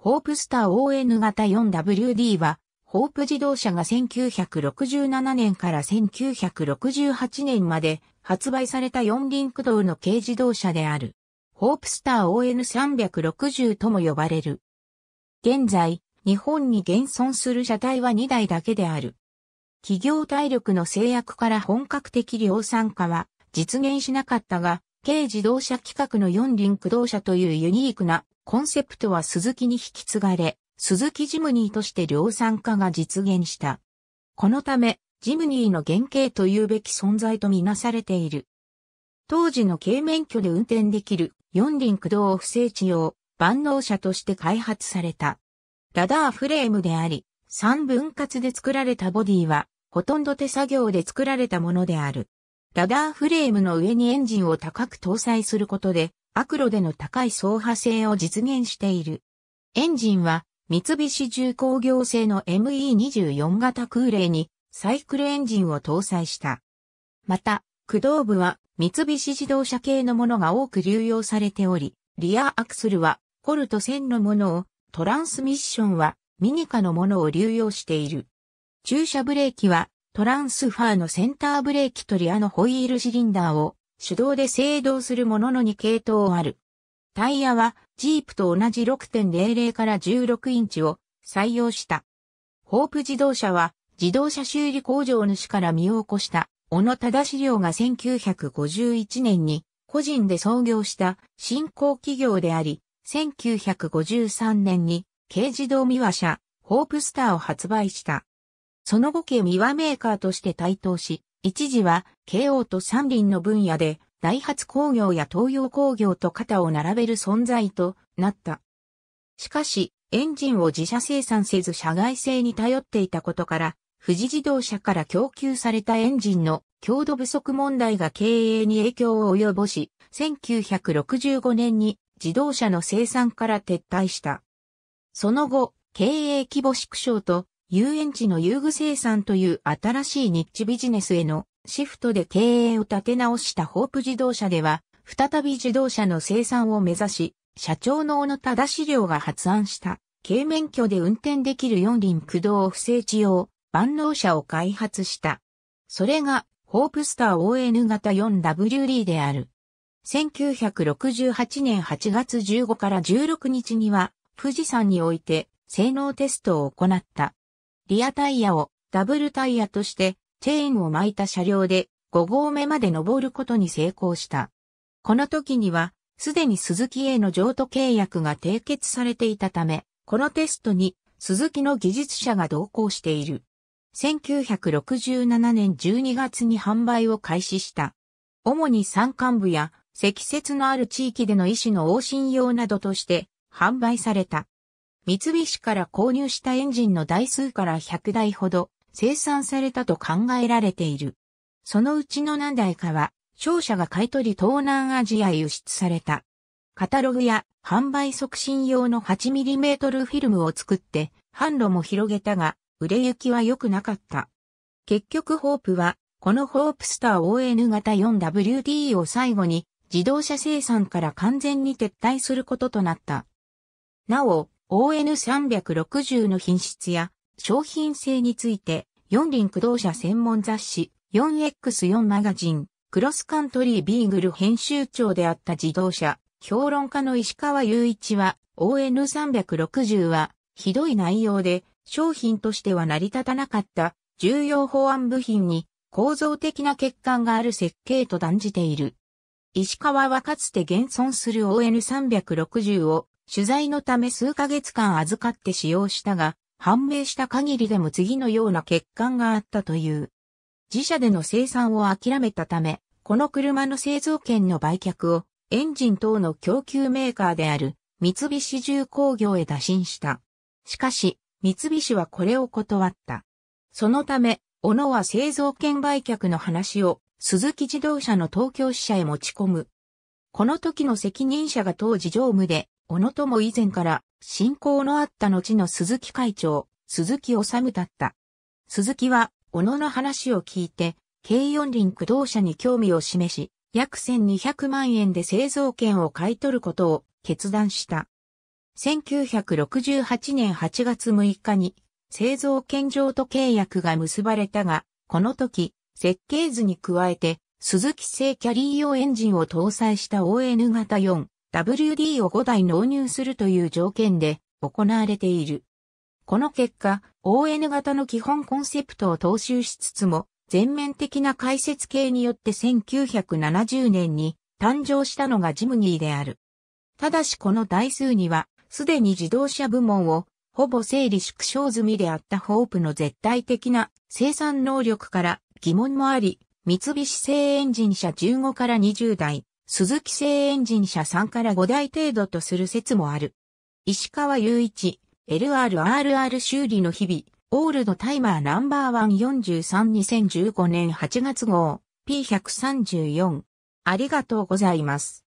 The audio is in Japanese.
ホープスター ON 型 4WD は、ホープ自動車が1967年から1968年まで発売された四輪駆動の軽自動車である。ホープスター ON360 とも呼ばれる。現在、日本に現存する車体は2台だけである。企業体力の制約から本格的量産化は実現しなかったが、軽自動車規格の四輪駆動車というユニークなコンセプトは鈴木に引き継がれ、鈴木ジムニーとして量産化が実現した。このため、ジムニーの原型というべき存在とみなされている。当時の軽免許で運転できる四輪駆動不整地用万能車として開発された。ラダーフレームであり、三分割で作られたボディは、ほとんど手作業で作られたものである。ラダーフレームの上にエンジンを高く搭載することで、アクロでの高い走破性を実現している。エンジンは三菱重工業製の ME24 型空冷にサイクルエンジンを搭載した。また、駆動部は三菱自動車系のものが多く流用されており、リアアクスルはコルト1000のものを、トランスミッションはミニカのものを流用している。駐車ブレーキはトランスファーのセンターブレーキとリアのホイールシリンダーを手動で制動するものの2系統ある。タイヤはジープと同じ6.00から16インチを採用した。ホープ自動車は自動車修理工場主からを起こした小野忠資料が1951年に個人で創業した新興企業であり、1953年に軽自動ミワ車、ホープスターを発売した。その後軽ミワメーカーとして台頭し、一時は、慶応と三輪の分野で、大発工業や東洋工業と肩を並べる存在となった。しかし、エンジンを自社生産せず社外製に頼っていたことから、富士自動車から供給されたエンジンの強度不足問題が経営に影響を及ぼし、1965年に自動車の生産から撤退した。その後、経営規模縮小と遊園地の遊具生産という新しいニッチビジネスへのシフトで経営を立て直したホープ自動車では、再び自動車の生産を目指し、社長の小野忠資料が発案した、軽免許で運転できる四輪駆動不正地用万能車を開発した。それが、ホープスター ON 型 4WD である。1968年8月15から16日には、富士山において性能テストを行った。リアタイヤをダブルタイヤとしてチェーンを巻いた車両で5合目まで登ることに成功した。この時には、すでに鈴木への譲渡契約が締結されていたため、このテストに鈴木の技術者が同行している。1967年12月に販売を開始した。主に山間部や積雪のある地域での医師の往診用などとして販売された。三菱から購入したエンジンの台数から100台ほど生産されたと考えられている。そのうちの何台かは、商社が買い取り東南アジアへ輸出された。カタログや販売促進用の 8mm フィルムを作って、販路も広げたが、売れ行きは良くなかった。結局ホープは、このホープスター ON 型 4WD を最後に自動車生産から完全に撤退することとなった。なお、ON360 の品質や商品性について、四輪駆動車専門雑誌 4X4 マガジン、クロスカントリービーグル編集長であった自動車、評論家の石川雄一は、ON360 は、ひどい内容で、商品としては成り立たなかった、重要法案部品に、構造的な欠陥がある設計と断じている。石川はかつて現存する ON360 を取材のため数ヶ月間預かって使用したが、判明した限りでも次のような欠陥があったという。自社での生産を諦めたため、この車の製造権の売却をエンジン等の供給メーカーである三菱重工業へ打診した。しかし、三菱はこれを断った。そのため、小野は製造権売却の話を鈴木自動車の東京支社へ持ち込む。この時の責任者が当時常務で小野友以前から、進行のあった後の鈴木会長、鈴木治だった。鈴木は、小野の話を聞いて、軽四輪駆動車に興味を示し、約1200万円で製造権を買い取ることを決断した。1968年8月6日に、製造権譲渡契約が結ばれたが、この時、設計図に加えて、鈴木製キャリー用エンジンを搭載した ON 型4 WD を5台納入するという条件で行われている。この結果、ON 型の基本コンセプトを踏襲しつつも、全面的な解説系によって1970年に誕生したのがジムニーである。ただしこの台数には、すでに自動車部門をほぼ整理縮小済みであったホープの絶対的な生産能力から疑問もあり、三菱製エンジン車15から20台、鈴木製エンジン車3から5台程度とする説もある。石川雄一、LRRR 修理の日々、オールドタイマーナンバーワン4 3 2015年8月号 P134。ありがとうございます。